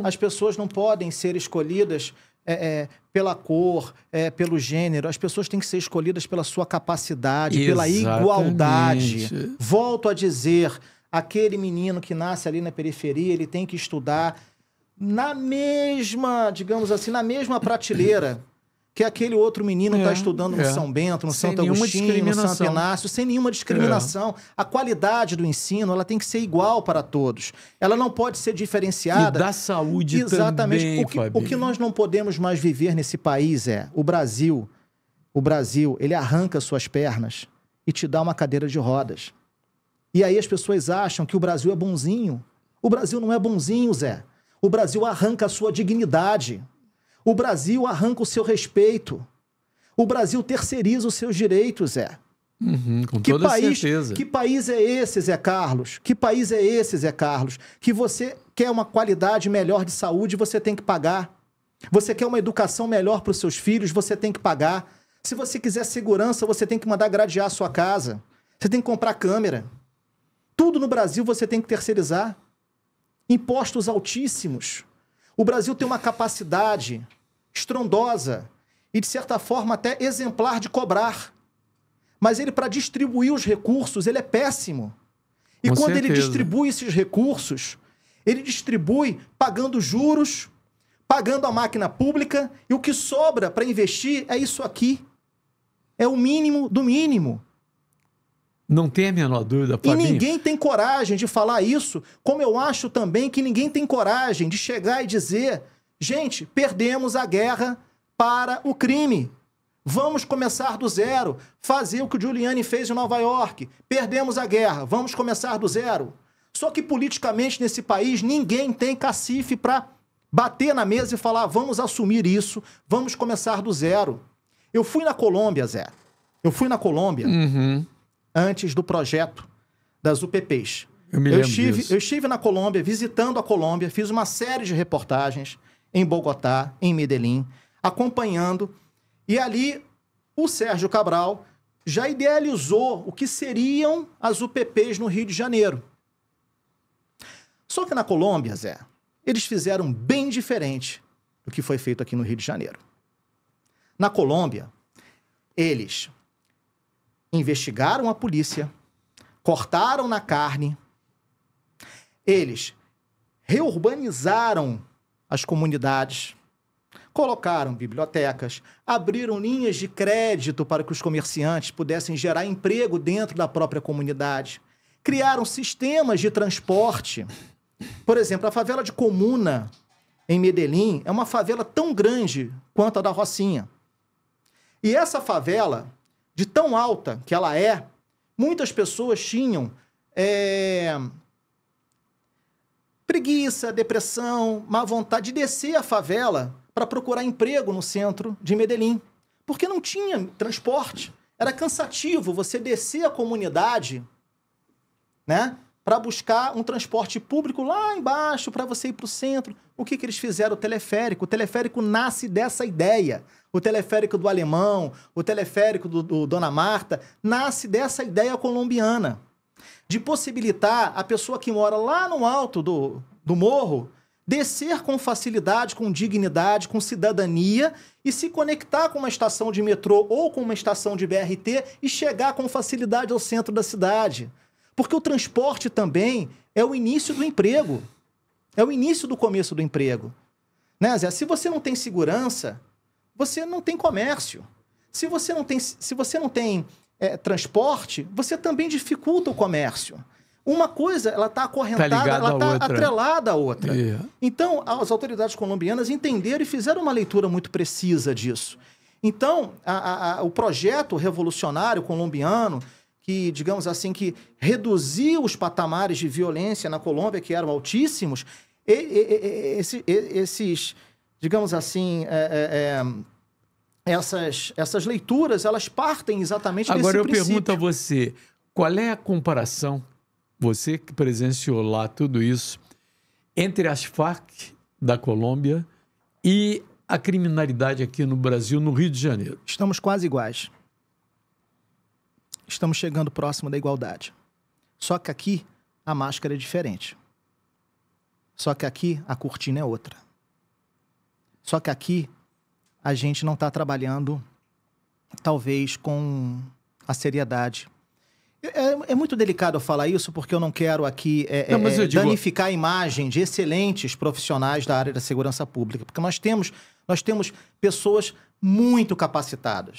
Uhum. As pessoas não podem ser escolhidas é, é, pela cor, é, pelo gênero. As pessoas têm que ser escolhidas pela sua capacidade, Exatamente. pela igualdade. Volto a dizer, aquele menino que nasce ali na periferia, ele tem que estudar na mesma, digamos assim, na mesma prateleira que aquele outro menino está é, estudando no é. São Bento, no sem Santo Agostinho, no Santo Inácio, sem nenhuma discriminação. É. A qualidade do ensino ela tem que ser igual para todos. Ela não pode ser diferenciada. E da saúde Exatamente. também, o que, o que nós não podemos mais viver nesse país é o Brasil. O Brasil, ele arranca suas pernas e te dá uma cadeira de rodas. E aí as pessoas acham que o Brasil é bonzinho. O Brasil não é bonzinho, Zé. O Brasil arranca a sua dignidade. O Brasil arranca o seu respeito. O Brasil terceiriza os seus direitos, Zé. Uhum, com que toda país, certeza. Que país é esse, Zé Carlos? Que país é esse, Zé Carlos? Que você quer uma qualidade melhor de saúde, você tem que pagar. Você quer uma educação melhor para os seus filhos, você tem que pagar. Se você quiser segurança, você tem que mandar gradear a sua casa. Você tem que comprar câmera. Tudo no Brasil você tem que terceirizar. Impostos altíssimos. O Brasil tem uma capacidade estrondosa e, de certa forma, até exemplar de cobrar. Mas ele, para distribuir os recursos, ele é péssimo. E Com quando certeza. ele distribui esses recursos, ele distribui pagando juros, pagando a máquina pública, e o que sobra para investir é isso aqui. É o mínimo do mínimo. Não tem a menor dúvida, Fabinho. E ninguém tem coragem de falar isso, como eu acho também que ninguém tem coragem de chegar e dizer: gente, perdemos a guerra para o crime. Vamos começar do zero. Fazer o que o Giuliani fez em Nova York. Perdemos a guerra, vamos começar do zero. Só que politicamente nesse país ninguém tem cacife para bater na mesa e falar: vamos assumir isso, vamos começar do zero. Eu fui na Colômbia, Zé. Eu fui na Colômbia. Uhum antes do projeto das UPPs. Eu, eu estive, disso. eu estive na Colômbia, visitando a Colômbia, fiz uma série de reportagens em Bogotá, em Medellín, acompanhando. E ali o Sérgio Cabral já idealizou o que seriam as UPPs no Rio de Janeiro. Só que na Colômbia, Zé, eles fizeram bem diferente do que foi feito aqui no Rio de Janeiro. Na Colômbia, eles investigaram a polícia, cortaram na carne, eles reurbanizaram as comunidades, colocaram bibliotecas, abriram linhas de crédito para que os comerciantes pudessem gerar emprego dentro da própria comunidade, criaram sistemas de transporte. Por exemplo, a favela de Comuna, em Medellín, é uma favela tão grande quanto a da Rocinha. E essa favela de tão alta que ela é, muitas pessoas tinham é, preguiça, depressão, má vontade de descer a favela para procurar emprego no centro de Medellín, porque não tinha transporte. Era cansativo você descer a comunidade, né? para buscar um transporte público lá embaixo para você ir para o centro. O que, que eles fizeram? O teleférico. O teleférico nasce dessa ideia. O teleférico do alemão, o teleférico do, do Dona Marta, nasce dessa ideia colombiana de possibilitar a pessoa que mora lá no alto do, do morro descer com facilidade, com dignidade, com cidadania e se conectar com uma estação de metrô ou com uma estação de BRT e chegar com facilidade ao centro da cidade. Porque o transporte também é o início do emprego. É o início do começo do emprego. Né, Zé? Se você não tem segurança, você não tem comércio. Se você não tem, se você não tem é, transporte, você também dificulta o comércio. Uma coisa, ela está acorrentada, tá ela está atrelada à outra. Yeah. É. Então, as autoridades colombianas entenderam e fizeram uma leitura muito precisa disso. Então, a, a, a, o projeto revolucionário colombiano que, digamos assim, que reduziu os patamares de violência na Colômbia, que eram altíssimos, e, e, esse, esses, digamos assim, é, é, é, essas, essas leituras, elas partem exatamente Agora desse Agora eu pergunto a você, qual é a comparação, você que presenciou lá tudo isso, entre as Farc da Colômbia e a criminalidade aqui no Brasil, no Rio de Janeiro? Estamos quase iguais estamos chegando próximo da igualdade. Só que aqui a máscara é diferente. Só que aqui a cortina é outra. Só que aqui a gente não está trabalhando, talvez, com a seriedade. É, é, muito delicado eu falar isso, porque eu não quero aqui é, não, é, digo... danificar a imagem de excelentes profissionais da área da segurança pública, porque nós temos, nós temos pessoas muito capacitadas.